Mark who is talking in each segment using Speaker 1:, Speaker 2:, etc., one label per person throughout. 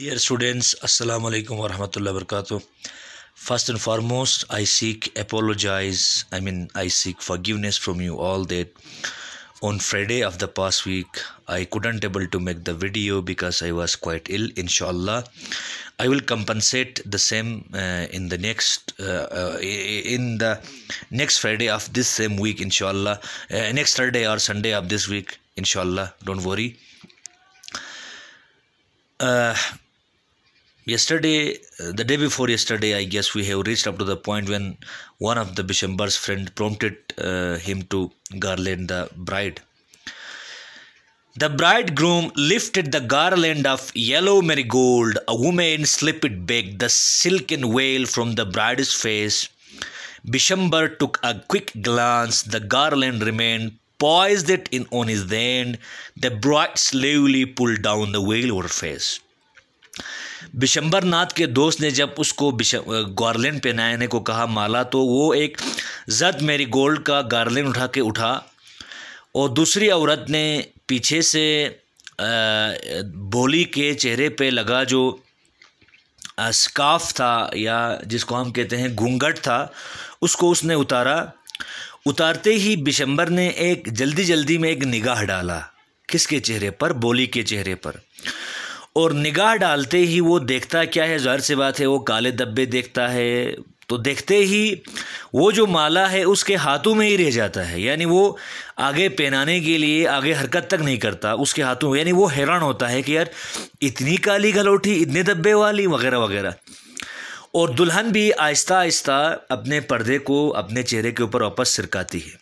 Speaker 1: Dear students, Assalamu alaikum wa rahmatullahi wa barakatuh. First and foremost, I seek apologize. I mean, I seek forgiveness from you all that on Friday of the past week, I couldn't able to make the video because I was quite ill. Inshallah, I will compensate the same uh, in the next uh, uh, in the next Friday of this same week. Inshallah, uh, next Thursday or Sunday of this week. Inshallah, don't worry. Uh, yesterday uh, the day before yesterday i guess we have reached up to the point when one of the Bishamber's friend prompted uh, him to garland the bride the bridegroom lifted the garland of yellow marigold a woman slipped back the silken veil from the bride's face Bishamber took a quick glance the garland remained poised it in on his hand the bride slowly pulled down the veil over her face Bishambar नाथ के दोस्त ने जब उसको गार्लिन पहनाने को कहा माला तो वो एक जद मेरी गोल्ड का गार्लिन उठा के उठा और दूसरी औरत ने पीछे से बोली के चेहरे पे लगा जो स्काफ था या जिसको हम कहते हैं घूंघट था उसको उसने उतारा उतारते ही बिशंबर ने एक जल्दी जल्दी में एक निगाह डाला किसके चेहरे पर बोली के चेहरे पर और निगाह डालते ही वो देखता क्या है जहर सी बात है वो काले धब्बे देखता है तो देखते ही वो जो माला है उसके हाथों में ही रह जाता है यानी वो आगे पहनाने के लिए आगे हरकत तक नहीं करता उसके हाथों में यानी वो हैरान होता है कि यार इतनी काली गलोटी इतने धब्बे वाली वगैरह वगैरह और दुल्हन भी आहिस्ता आहिस्ता अपने पर्दे को अपने चेहरे के ऊपर वापस सिरकाती है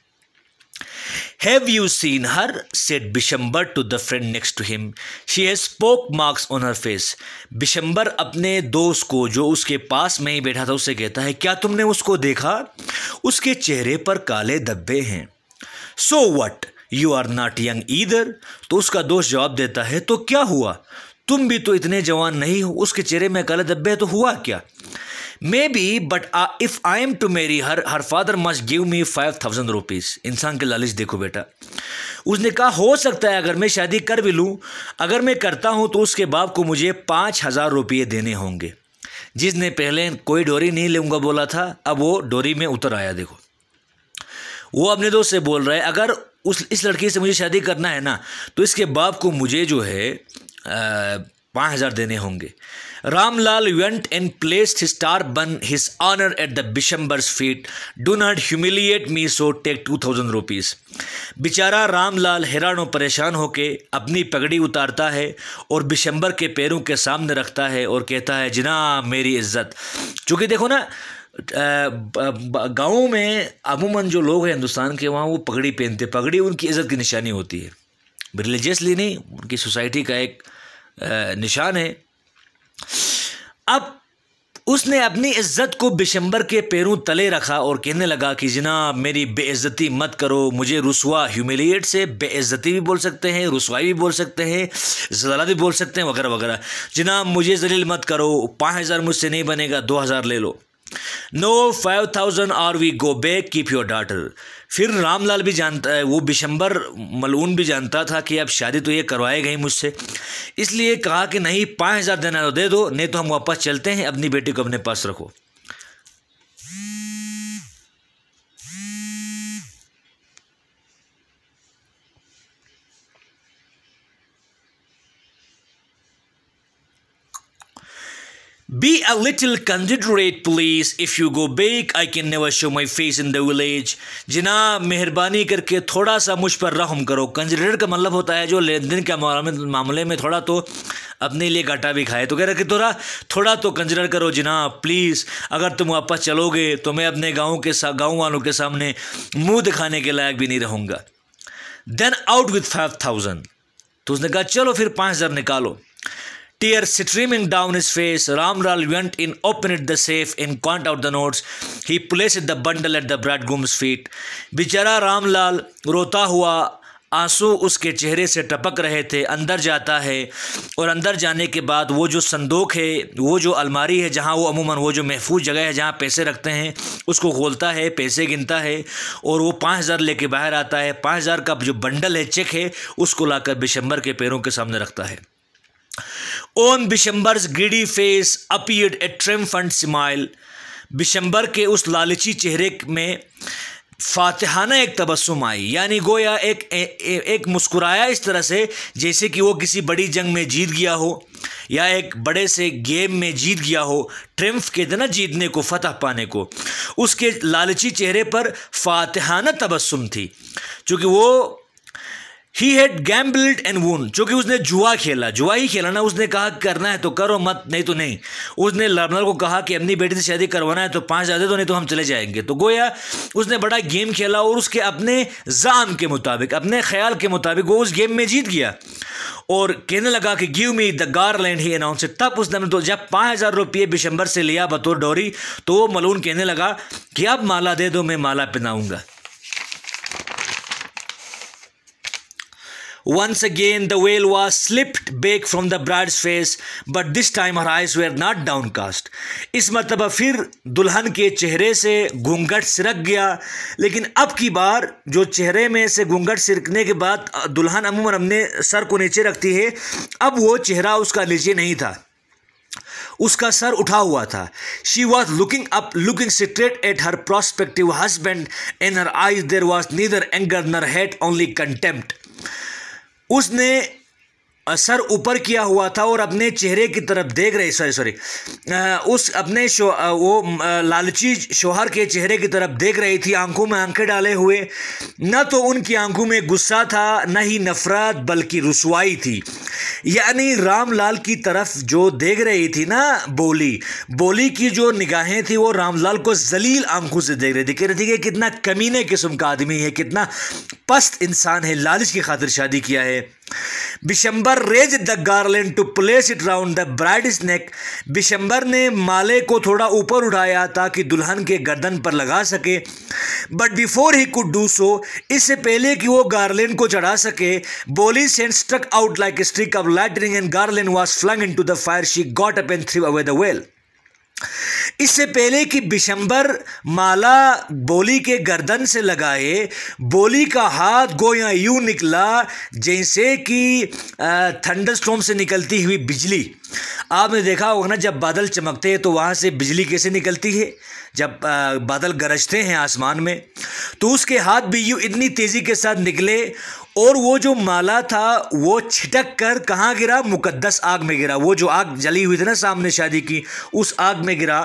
Speaker 1: Have you seen her? said Bishambar to the friend next to him. She has spoke marks on her face. Bishambar अपने दोस्त को जो उसके पास में ही बैठा था उसे कहता है क्या तुमने उसको देखा उसके चेहरे पर काले धब्बे हैं so what you are not young either तो उसका दोस्त जवाब देता है तो क्या हुआ तुम भी तो इतने जवान नहीं हो उसके चेहरे में काले धब्बे तो हुआ क्या maybe but if I am to marry her her father must give me five thousand rupees इंसान की लालच देखो बेटा उसने कहा हो सकता है अगर मैं शादी कर भी लूँ अगर मैं करता हूँ तो उसके बाप को मुझे पाँच हज़ार रुपये देने होंगे जिसने पहले कोई डोरी नहीं लूँगा बोला था अब वो डोरी में उतर आया देखो वो अपने दोस्त से बोल रहा है अगर उस इस लड़की से मुझे शादी करना है ना तो इसके बाप को मुझे जो है पाँच हज़ार देने होंगे Ramlal went and placed his turban, his honor at the Bishambar's feet. Do not humiliate me, so take two thousand rupees बेचारा रामलाल हैरान और परेशान होकर अपनी पगड़ी उतारता है और बिशंबर के पैरों के सामने रखता है और कहता है जिना मेरी इज्जत चूँकि देखो ना गाँव में अमूमन जो लोग हैं हिंदुस्तान के वहाँ वो पगड़ी पहनते पगड़ी उनकी इज्जत की निशानी होती है रिलीजियसली नहीं उनकी सोसाइटी का एक निशान है अब उसने अपनी इज्जत को बिशंबर के पैरों तले रखा और कहने लगा कि जनाब मेरी बेइज्जती मत करो मुझे रसुआ ह्यूमिलिएट से बेइज्जती भी बोल सकते हैं रसवाई भी बोल सकते हैं जला भी बोल सकते हैं वगैरह वगैरह जनाब मुझे जलील मत करो पाँच हज़ार मुझसे नहीं बनेगा दो हज़ार ले लो no five thousand or we go back keep your daughter फिर रामलाल भी जानता है वो बिशंबर मलून भी जानता था कि अब शादी तो ये करवाए गई मुझसे इसलिए कहा कि नहीं पाँच हज़ार देना तो दे दो नहीं तो हम वापस चलते हैं अपनी बेटी को अपने पास रखो Be a little considerate please if you go back I can never show my face in the village जिना मेहरबानी करके थोड़ा सा मुझ पर रहम करो कंसिडरेट का मतलब होता है जो लेन देन के मामले में थोड़ा तो अपने लिए घाटा भी खाए तो कह रहा कि थोड़ा थोड़ा तो कंजिडर करो जिना प्लीज़ अगर तुम वापस चलोगे तो मैं अपने गाँव के गाँव वालों के सामने मुँह दिखाने के लायक भी नहीं रहूँगा then out with five thousand तो उसने कहा चलो फिर पाँच हज़ार निकालो tear streaming down his face, Ramlal went in, opened the safe, and count out the notes. He placed the bundle at the bridegroom's feet. बेचारा ramlal रोता हुआ आंसू उसके चेहरे से टपक रहे थे अंदर जाता है और अंदर जाने के बाद वो जो संदूक है वो जो अलमारी है जहाँ वो अमूमन वो जो महफूज जगह है जहाँ पैसे रखते हैं उसको खोलता है पैसे गिनता है और वो पाँच हज़ार ले बाहर आता है पाँच हज़ार का जो बंडल है चेक है उसको लाकर बिशंबर के पैरों के सामने रखता है on Bishambar's greedy face appeared a triumphant smile Bishambar के उस लालची चेहरे में फातहाना एक तबस्सुम आई यानी गोया एक ए, ए, एक मुस्कुराया इस तरह से जैसे कि वो किसी बड़ी जंग में जीत गया हो या एक बड़े से गेम में जीत गया हो ट्रम्फ के ना जीतने को फतह पाने को उसके लालची चेहरे पर फातहाना तबस्सुम थी चूँकि वो he had gambled and won जो कि उसने जुआ खेला जुआ ही खेला ना उसने कहा करना है तो करो मत नहीं तो नहीं उसने लर्नर को कहा कि अपनी बेटी से शादी करवाना है तो पाँच जाते तो नहीं तो हम चले जाएंगे तो गोया उसने बड़ा गेम खेला और उसके अपने जान के मुताबिक अपने ख्याल के मुताबिक वो उस गेम में जीत गया और कहने लगा कि give me the land he announce तब उसने तो जब पाँच हज़ार रुपये बिशंबर से लिया बतौर डोरी तो वो मलून कहने लगा कि अब माला दे दो मैं माला पहनाऊँगा Once again, the veil was slipped back from the bride's face, but this time her eyes were not downcast. इस मरतबा फिर दुल्हन के चेहरे से घूंघट सिरक गया लेकिन अब की बार जो चेहरे में से घूंघट सिरकने के बाद दुल्हन अमूमन हमने सर को नीचे रखती है अब वो चेहरा उसका नीचे नहीं था उसका सर उठा हुआ था she was looking up looking straight at her prospective husband in her eyes there was neither anger nor hate only contempt उसने सर ऊपर किया हुआ था और अपने चेहरे की तरफ देख रहे सॉरी सॉरी उस अपने शो वो लालची शोहर के चेहरे की तरफ देख रही थी आंखों में आंखें डाले हुए न तो उनकी आंखों में गुस्सा था न ही नफरत बल्कि रसवाई थी यानी रामलाल की तरफ जो देख रही थी ना बोली बोली की जो निगाहें थी वो रामलाल को जलील आंखों से देख रही थी कह रही थी कि कितना कमीने किस्म का आदमी है कितना पस्त इंसान है लालच की खातिर शादी किया है Bishambar raise the garland to place it round the bride's neck Bishambar ने माले को थोड़ा ऊपर उठाया ताकि दुल्हन के गर्दन पर लगा सके but before he could do so इससे पहले कि वो गार्लैंड को चढ़ा सके Bholi hand struck out like streak of lightning and garland was flung into the fire she got up and threw away the veil इससे पहले कि बिशंबर माला बोली के गर्दन से लगाए बोली का हाथ गोया यूं निकला जैसे कि थंडर स्टोम से निकलती हुई बिजली आपने देखा होगा ना जब बादल चमकते हैं तो वहाँ से बिजली कैसे निकलती है जब बादल गरजते हैं आसमान में तो उसके हाथ भी यूँ इतनी तेज़ी के साथ निकले और वो जो माला था वो छिटक कर कहाँ गिरा मुकद्दस आग में गिरा वो जो आग जली हुई थी ना सामने शादी की उस आग में गिरा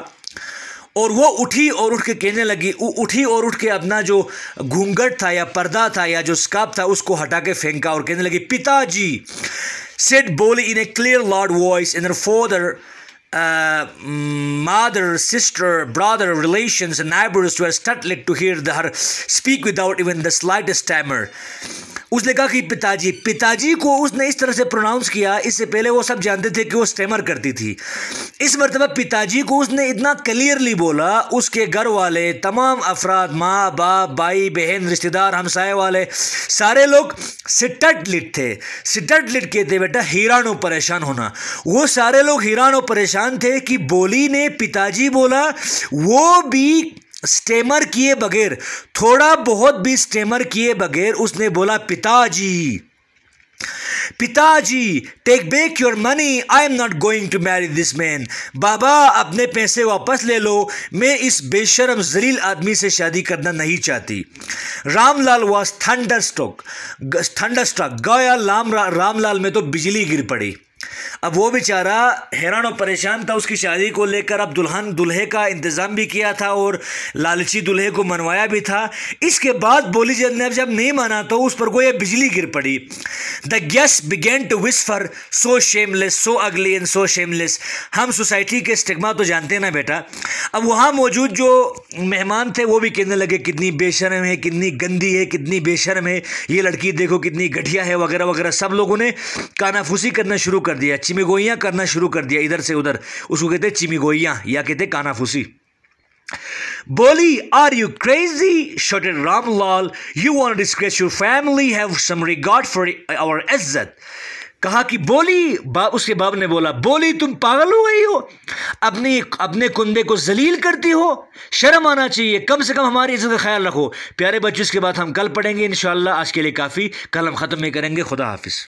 Speaker 1: और वो उठी और उठ के कहने लगी उठी और उठ के अपना जो घूंघट था या पर्दा था या जो स्काप था उसको हटा के फेंका और कहने लगी पिताजी said Bholi in a clear loud voice in father uh, mother, sister, brother, relations, and neighbors were startled to hear her speak without even the slightest stammer. उसने कहा कि पिताजी पिताजी को उसने इस तरह से प्रोनाउंस किया इससे पहले वो सब जानते थे कि वो स्टेमर करती थी इस मरतबा पिताजी को उसने इतना क्लियरली बोला उसके घर वाले तमाम अफराद माँ बाप भाई बहन रिश्तेदार हमसाए वाले सारे लोग सिटट लिट थे सिटट लिट के थे बेटा हीरानो परेशान होना वो सारे लोग हैरान परेशान हैरान थे कि बोली ने पिताजी बोला वो भी स्टेमर किए बगैर थोड़ा बहुत भी स्टेमर किए बगैर उसने बोला पिताजी पिताजी take back your money I am not going to marry this man बाबा अपने पैसे वापस ले लो मैं इस बेशरम जलील आदमी से शादी करना नहीं चाहती Ramlal was thunderstruck thunderstruck गया रामलाल में तो बिजली गिर पड़ी अब वो बेचारा हैरान और परेशान था उसकी शादी को लेकर अब दुल्हन दुल्हे का इंतज़ाम भी किया था और लालची दुल्हे को मनवाया भी था इसके बाद बोली जद ने जब नहीं माना तो उस पर गोया बिजली गिर पड़ी द गेस्ट बिगेन टू विस फर सो shameless so ugly and so shameless हम सोसाइटी के स्टिग्मा तो जानते ना बेटा अब वहाँ मौजूद जो मेहमान थे वो भी कहने लगे कितनी बेशरम है कितनी गंदी है कितनी बेशरम है ये लड़की देखो कितनी घटिया है वगैरह वगैरह सब लोगों ने कानाफूसी करना शुरू कर दिया चिमिगोइयाँ करना शुरू कर दिया इधर से उधर उसको कहते चिमिगोइयाँ या कहते कानाफूसी Boli, are you crazy? shouted Ramlal. You want to disgrace your family? Have some regard for our izzat. कहा कि बोली बाप उसके बाप ने बोला बोली तुम पागल हो गई हो अपनी अपने कुंदे को जलील करती हो शर्म आना चाहिए कम से कम हमारी इज्जत का ख्याल रखो प्यारे बच्चों इसके बाद हम कल पढ़ेंगे इन आज के लिए काफ़ी कल हम ख़त्म ही करेंगे खुदा हाफिज़